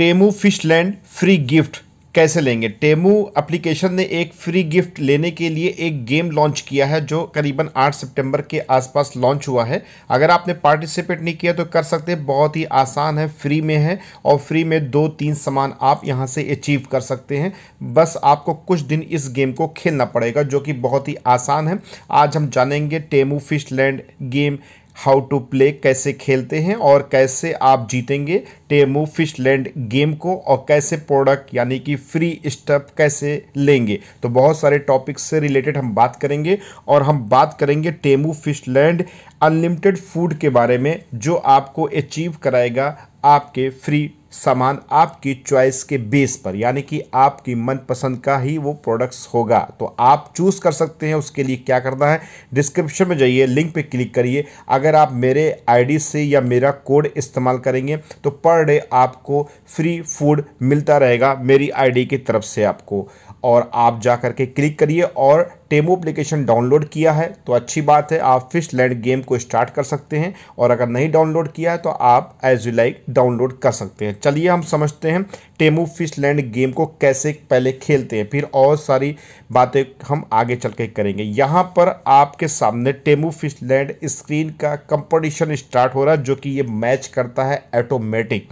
Temu Fish Land free gift कैसे लेंगे Temu application ने एक फ्री गिफ्ट लेने के लिए एक गेम लॉन्च किया है जो करीबन 8 सितंबर के आसपास लॉन्च हुआ है अगर आपने पार्टिसिपेट नहीं किया तो कर सकते हैं बहुत ही आसान है फ्री में है और फ्री में दो तीन सामान आप यहां से अचीव कर सकते हैं बस आपको कुछ दिन इस गेम को खेलना पड़ेगा जो कि बहुत ही आसान है आज हम जानेंगे Temu Fish Land game how to play कैसे खेलते हैं और कैसे आप जीतेंगे टेमू फिश लैंड गेम को और कैसे प्रोडक्ट यानी कि फ्री स्टप कैसे लेंगे तो बहुत सारे टॉपिक्स से रिलेटेड हम बात करेंगे और हम बात करेंगे Temu Fish Land unlimited food के बारे में जो आपको अचीव कराएगा आपके फ्री सामान आपकी चॉइस के बेस पर यानी कि आपकी मनपसंद का ही वो प्रोडक्ट्स होगा तो आप चूज़ कर सकते हैं उसके लिए क्या करना है डिस्क्रिप्शन में जाइए लिंक पे क्लिक करिए अगर आप मेरे आईडी से या मेरा कोड इस्तेमाल करेंगे तो पर डे आपको फ्री फूड मिलता रहेगा मेरी आईडी की तरफ से आपको और आप जा करके क्लिक करिए और टेमो अप्लीकेशन डाउनलोड किया है तो अच्छी बात है आप फिश लैंड गेम को स्टार्ट कर सकते हैं और अगर नहीं डाउनलोड किया है तो आप एज यू लाइक डाउनलोड कर सकते हैं चलिए हम समझते हैं टेमो फिश लैंड गेम को कैसे पहले खेलते हैं फिर और सारी बातें हम आगे चल के करेंगे यहाँ पर आपके सामने टेमो फिश लैंड स्क्रीन का कंपटीशन स्टार्ट हो रहा है जो कि ये मैच करता है ऑटोमेटिक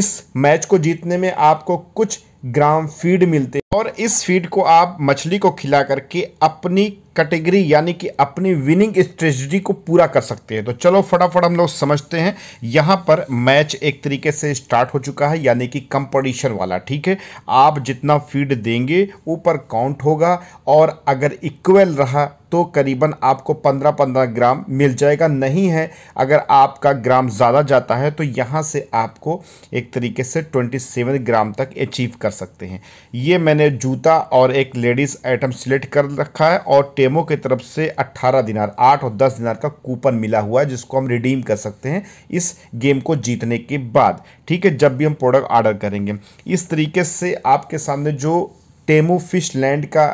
इस मैच को जीतने में आपको कुछ ग्राम फीड मिलते हैं और इस फीड को आप मछली को खिला करके अपनी कैटेगरी यानी कि अपनी विनिंग स्ट्रेटजी को पूरा कर सकते हैं तो चलो फटाफट हम लोग समझते हैं यहाँ पर मैच एक तरीके से स्टार्ट हो चुका है यानी कि कंपटीशन वाला ठीक है आप जितना फीड देंगे ऊपर काउंट होगा और अगर इक्वल रहा तो करीबन आपको 15-15 ग्राम मिल जाएगा नहीं है अगर आपका ग्राम ज़्यादा जाता है तो यहाँ से आपको एक तरीके से 27 ग्राम तक अचीव कर सकते हैं ये मैंने जूता और एक लेडीज़ आइटम सिलेक्ट कर रखा है और टेमो की तरफ से 18 दिनार 8 और 10 दिनार का कूपन मिला हुआ है जिसको हम रिडीम कर सकते हैं इस गेम को जीतने के बाद ठीक है जब भी हम प्रोडक्ट ऑर्डर करेंगे इस तरीके से आपके सामने जो टेमो फिश लैंड का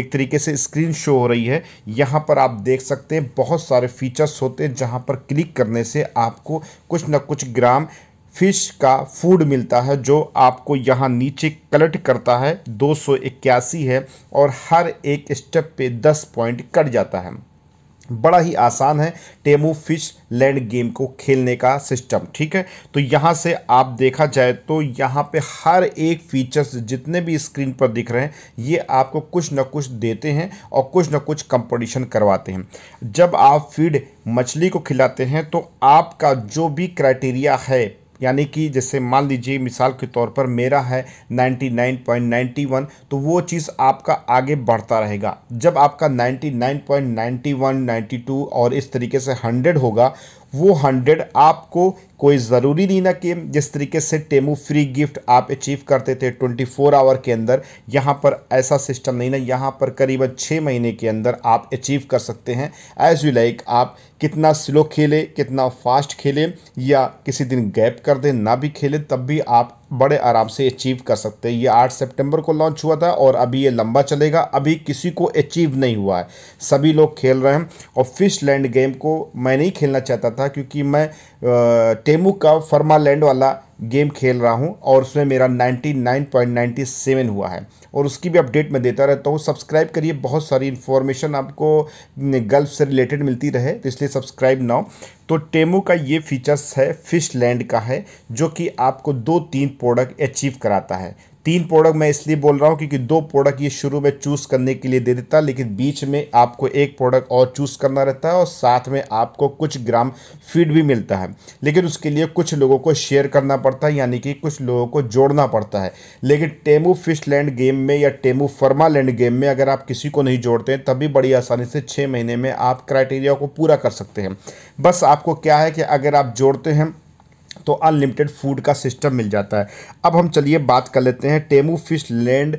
एक तरीके से स्क्रीन शो हो रही है यहाँ पर आप देख सकते हैं बहुत सारे फीचर्स होते हैं जहाँ पर क्लिक करने से आपको कुछ ना कुछ ग्राम फिश का फूड मिलता है जो आपको यहाँ नीचे कलेक्ट करता है दो है और हर एक स्टेप पे 10 पॉइंट कट जाता है बड़ा ही आसान है टेमू फिश लैंड गेम को खेलने का सिस्टम ठीक है तो यहाँ से आप देखा जाए तो यहाँ पे हर एक फीचर्स जितने भी स्क्रीन पर दिख रहे हैं ये आपको कुछ ना कुछ देते हैं और कुछ ना कुछ कंपटीशन करवाते हैं जब आप फीड मछली को खिलाते हैं तो आपका जो भी क्राइटेरिया है यानी कि जैसे मान लीजिए मिसाल के तौर पर मेरा है 99.91 तो वो चीज़ आपका आगे बढ़ता रहेगा जब आपका 99.91 92 और इस तरीके से 100 होगा वो 100 आपको कोई ज़रूरी नहीं ना कि जिस तरीके से टेमू फ्री गिफ्ट आप अचीव करते थे 24 आवर के अंदर यहाँ पर ऐसा सिस्टम नहीं ना यहाँ पर करीबन छः महीने के अंदर आप अचीव कर सकते हैं एज़ यू लाइक आप कितना स्लो खेले कितना फास्ट खेले या किसी दिन गैप कर दें ना भी खेले तब भी आप बड़े आराम से अचीव कर सकते हैं ये 8 सितंबर को लॉन्च हुआ था और अभी ये लंबा चलेगा अभी किसी को अचीव नहीं हुआ है सभी लोग खेल रहे हैं और फिश लैंड गेम को मैं नहीं खेलना चाहता था क्योंकि मैं आ, टेमू का फर्मा लैंड वाला गेम खेल रहा हूँ और उसमें मेरा 99.97 हुआ है और उसकी भी अपडेट मैं देता रहता हूँ सब्सक्राइब करिए बहुत सारी इन्फॉर्मेशन आपको गल्फ से रिलेटेड मिलती रहे तो इसलिए सब्सक्राइब ना हो तो टेमो का ये फीचर्स है फिश लैंड का है जो कि आपको दो तीन प्रोडक्ट अचीव कराता है तीन प्रोडक्ट मैं इसलिए बोल रहा हूँ क्योंकि दो प्रोडक्ट ये शुरू में चूज़ करने के लिए दे देता लेकिन बीच में आपको एक प्रोडक्ट और चूज़ करना रहता है और साथ में आपको कुछ ग्राम फीड भी मिलता है लेकिन उसके लिए कुछ लोगों को शेयर करना पड़ता है यानी कि कुछ लोगों को जोड़ना पड़ता है लेकिन टेमू फिश लैंड गेम में या टेमू फर्मा लैंड गेम में अगर आप किसी को नहीं जोड़ते हैं तभी बड़ी आसानी से छः महीने में आप क्राइटेरिया को पूरा कर सकते हैं बस आपको क्या है कि अगर आप जोड़ते हैं तो अनलिमिटेड फूड का सिस्टम मिल जाता है अब हम चलिए बात कर लेते हैं टेमू फिश लैंड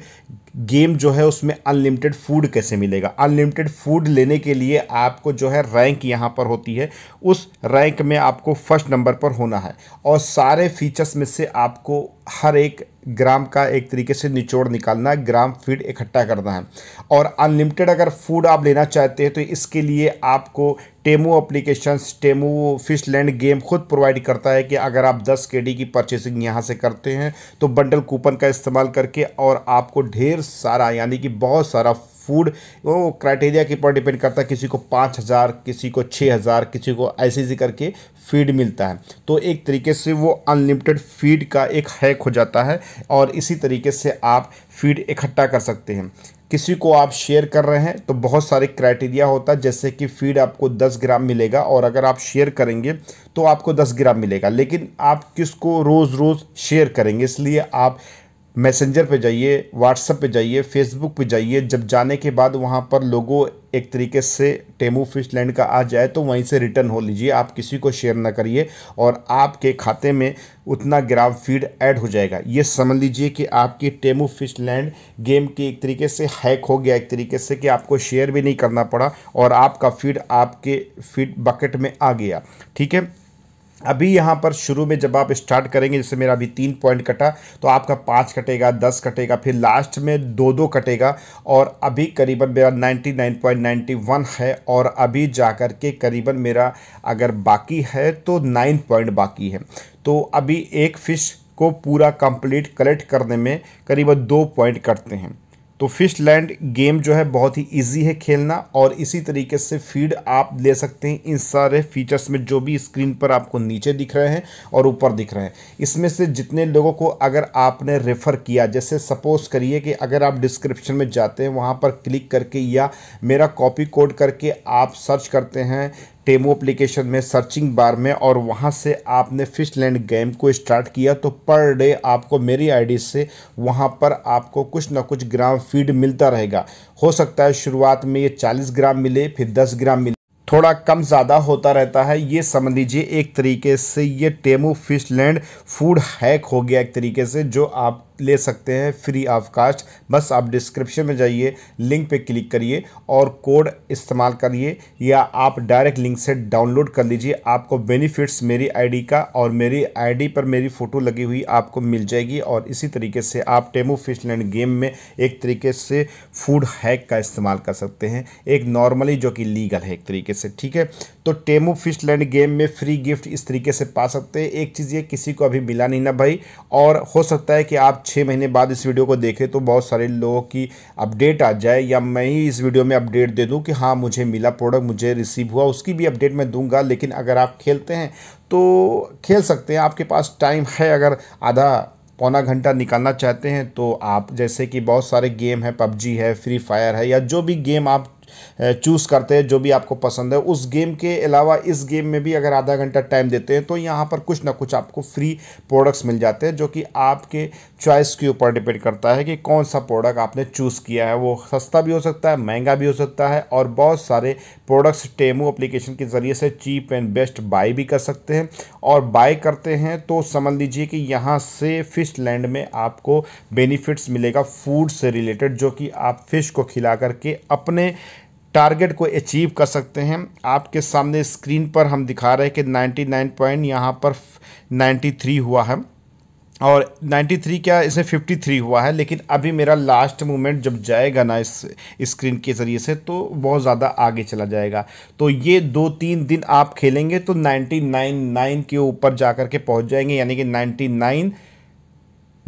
गेम जो है उसमें अनलिमिटेड फूड कैसे मिलेगा अनलिमिटेड फूड लेने के लिए आपको जो है रैंक यहाँ पर होती है उस रैंक में आपको फर्स्ट नंबर पर होना है और सारे फीचर्स में से आपको हर एक ग्राम का एक तरीके से निचोड़ निकालना है ग्राम फीड इकट्ठा करना है और अनलिमिटेड अगर फूड आप लेना चाहते हैं तो इसके लिए आपको Temu application Temu Fish Land game खुद प्रोवाइड करता है कि अगर आप 10 के की परचेसिंग यहाँ से करते हैं तो बंडल कूपन का इस्तेमाल करके और आपको ढेर सारा यानी कि बहुत सारा फूड वो क्राइटेरिया के ऊपर डिपेंड करता है किसी को पाँच हज़ार किसी को छः हज़ार किसी को ऐसे ऐसे करके फीड मिलता है तो एक तरीके से वो अनलिमिटेड फीड का एक हैक हो जाता है और इसी तरीके से आप फीड इकट्ठा कर सकते हैं किसी को आप शेयर कर रहे हैं तो बहुत सारे क्राइटेरिया होता है जैसे कि फीड आपको 10 ग्राम मिलेगा और अगर आप शेयर करेंगे तो आपको 10 ग्राम मिलेगा लेकिन आप किसको रोज़ रोज़ शेयर करेंगे इसलिए आप मैसेंजर पे जाइए व्हाट्सअप पे जाइए फेसबुक पे जाइए जब जाने के बाद वहाँ पर लोगों एक तरीके से टेमू फिश लैंड का आ जाए तो वहीं से रिटर्न हो लीजिए आप किसी को शेयर ना करिए और आपके खाते में उतना ग्राफ फीड ऐड हो जाएगा ये समझ लीजिए कि आपकी टेमू फिश लैंड गेम की एक तरीके से हैक हो गया एक तरीके से कि आपको शेयर भी नहीं करना पड़ा और आपका फीड आपके फीड बकेट में आ गया ठीक है अभी यहाँ पर शुरू में जब आप स्टार्ट करेंगे जैसे मेरा अभी तीन पॉइंट कटा तो आपका पाँच कटेगा दस कटेगा फिर लास्ट में दो दो कटेगा और अभी करीबन मेरा ninety nine point ninety one है और अभी जाकर के करीबन मेरा अगर बाकी है तो नाइन पॉइंट बाकी है तो अभी एक फ़िश को पूरा कंप्लीट कलेक्ट करने में करीबन दो पॉइंट कटते हैं तो फिश लैंड गेम जो है बहुत ही इजी है खेलना और इसी तरीके से फीड आप ले सकते हैं इन सारे फीचर्स में जो भी स्क्रीन पर आपको नीचे दिख रहे हैं और ऊपर दिख रहे हैं इसमें से जितने लोगों को अगर आपने रेफ़र किया जैसे सपोज़ करिए कि अगर आप डिस्क्रिप्शन में जाते हैं वहाँ पर क्लिक करके या मेरा कॉपी कोड करके आप सर्च करते हैं टेमो एप्लीकेशन में सर्चिंग बार में और वहाँ से आपने फिश लैंड गेम को स्टार्ट किया तो पर डे आपको मेरी आईडी से वहाँ पर आपको कुछ ना कुछ ग्राम फीड मिलता रहेगा हो सकता है शुरुआत में ये 40 ग्राम मिले फिर 10 ग्राम मिले थोड़ा कम ज़्यादा होता रहता है ये समझ लीजिए एक तरीके से ये Temu Fish Land food hack हो गया एक तरीके से जो आप ले सकते हैं फ्री ऑफ कास्ट बस आप डिस्क्रिप्शन में जाइए लिंक पे क्लिक करिए और कोड इस्तेमाल करिए या आप डायरेक्ट लिंक से डाउनलोड कर लीजिए आपको बेनिफिट्स मेरी आईडी का और मेरी आईडी पर मेरी फ़ोटो लगी हुई आपको मिल जाएगी और इसी तरीके से आप टेमो फिशलैंड गेम में एक तरीके से फूड हैक का इस्तेमाल कर सकते हैं एक नॉर्मली जो कि लीगल है एक तरीके से ठीक है तो टेमो फिशलैंड गेम में फ्री गिफ्ट इस तरीके से पा सकते हैं एक चीज़ ये किसी को अभी मिला नहीं ना भाई और हो सकता है कि आप छः महीने बाद इस वीडियो को देखें तो बहुत सारे लोगों की अपडेट आ जाए या मैं ही इस वीडियो में अपडेट दे दूँ कि हाँ मुझे मिला प्रोडक्ट मुझे रिसीव हुआ उसकी भी अपडेट मैं दूंगा लेकिन अगर आप खेलते हैं तो खेल सकते हैं आपके पास टाइम है अगर आधा पौना घंटा निकालना चाहते हैं तो आप जैसे कि बहुत सारे गेम हैं पबजी है फ्री फायर है या जो भी गेम आप चूज़ करते हैं जो भी आपको पसंद है उस गेम के अलावा इस गेम में भी अगर आधा घंटा टाइम देते हैं तो यहाँ पर कुछ ना कुछ आपको फ्री प्रोडक्ट्स मिल जाते हैं जो कि आपके चॉइस के ऊपर डिपेंड करता है कि कौन सा प्रोडक्ट आपने चूज़ किया है वो सस्ता भी हो सकता है महंगा भी हो सकता है और बहुत सारे प्रोडक्ट्स टेमू अप्लीकेशन के ज़रिए से चीप एंड बेस्ट बाई भी कर सकते हैं और बाय करते हैं तो समझ लीजिए कि यहाँ से फिश लैंड में आपको बेनिफिट्स मिलेगा फूड से रिलेटेड जो कि आप फिश को खिला करके अपने टारगेट को अचीव कर सकते हैं आपके सामने स्क्रीन पर हम दिखा रहे हैं कि 99 पॉइंट यहाँ पर 93 हुआ है और 93 क्या इसमें 53 हुआ है लेकिन अभी मेरा लास्ट मोमेंट जब जाएगा ना इस स्क्रीन के ज़रिए से तो बहुत ज़्यादा आगे चला जाएगा तो ये दो तीन दिन आप खेलेंगे तो 9 के ऊपर जा कर के पहुँच जाएंगे यानी कि 99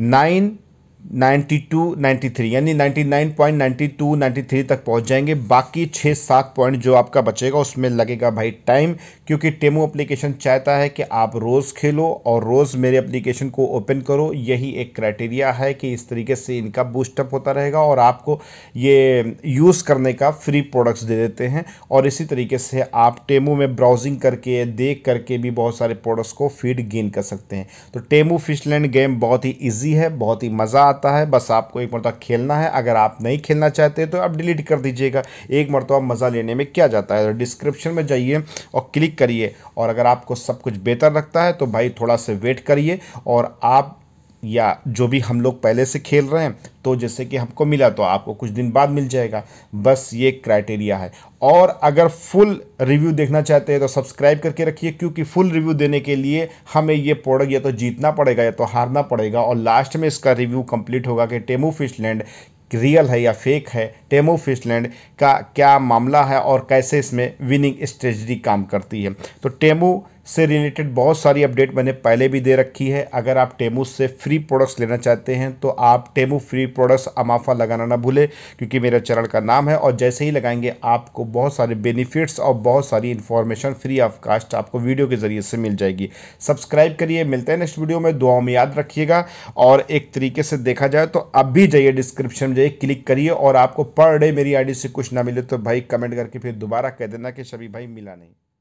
नाइन 92, 93 यानी 99.92, 93 तक पहुंच जाएंगे बाकी छः सात पॉइंट जो आपका बचेगा उसमें लगेगा भाई टाइम क्योंकि टेमो एप्लीकेशन चाहता है कि आप रोज़ खेलो और रोज़ मेरे एप्लीकेशन को ओपन करो यही एक क्राइटेरिया है कि इस तरीके से इनका बूस्टअप होता रहेगा और आपको ये यूज़ करने का फ्री प्रोडक्ट्स दे देते हैं और इसी तरीके से आप टेमो में ब्राउजिंग करके देख करके भी बहुत सारे प्रोडक्ट्स को फीड गेन कर सकते हैं तो टेमो फिशलैंड गेम बहुत ही ईजी है बहुत ही मज़ा आता है बस आपको एक मरतबा खेलना है अगर आप नहीं खेलना चाहते तो आप डिलीट कर दीजिएगा एक मरतबा मज़ा लेने में क्या जाता है तो डिस्क्रिप्शन में जाइए और क्लिक करिए और अगर आपको सब कुछ बेहतर लगता है तो भाई थोड़ा सा वेट करिए और आप या जो भी हम लोग पहले से खेल रहे हैं तो जैसे कि हमको मिला तो आपको कुछ दिन बाद मिल जाएगा बस ये क्राइटेरिया है और अगर फुल रिव्यू देखना चाहते हैं तो सब्सक्राइब करके रखिए क्योंकि फुल रिव्यू देने के लिए हमें ये प्रोडक्ट या तो जीतना पड़ेगा या तो हारना पड़ेगा और लास्ट में इसका रिव्यू कंप्लीट होगा कि टेमू फिशलैंड रियल है या फेक है टेमो फिशलैंड का क्या मामला है और कैसे इसमें विनिंग स्ट्रेटजी काम करती है तो टेमो से रिलेटेड बहुत सारी अपडेट मैंने पहले भी दे रखी है अगर आप टेमू से फ्री प्रोडक्ट्स लेना चाहते हैं तो आप टेमू फ्री प्रोडक्ट्स अमाफा लगाना ना भूलें क्योंकि मेरा चैनल का नाम है और जैसे ही लगाएंगे आपको बहुत सारे बेनिफिट्स और बहुत सारी इन्फॉर्मेशन फ्री ऑफ कास्ट आपको वीडियो के ज़रिए से मिल जाएगी सब्सक्राइब करिए मिलते हैं नेक्स्ट वीडियो में दुआओं में याद रखिएगा और एक तरीके से देखा जाए तो अब भी जाइए डिस्क्रिप्शन में जाइए क्लिक करिए और आपको पर डे मेरी आई से कुछ ना मिले तो भाई कमेंट करके फिर दोबारा कह देना कि सभी भाई मिला नहीं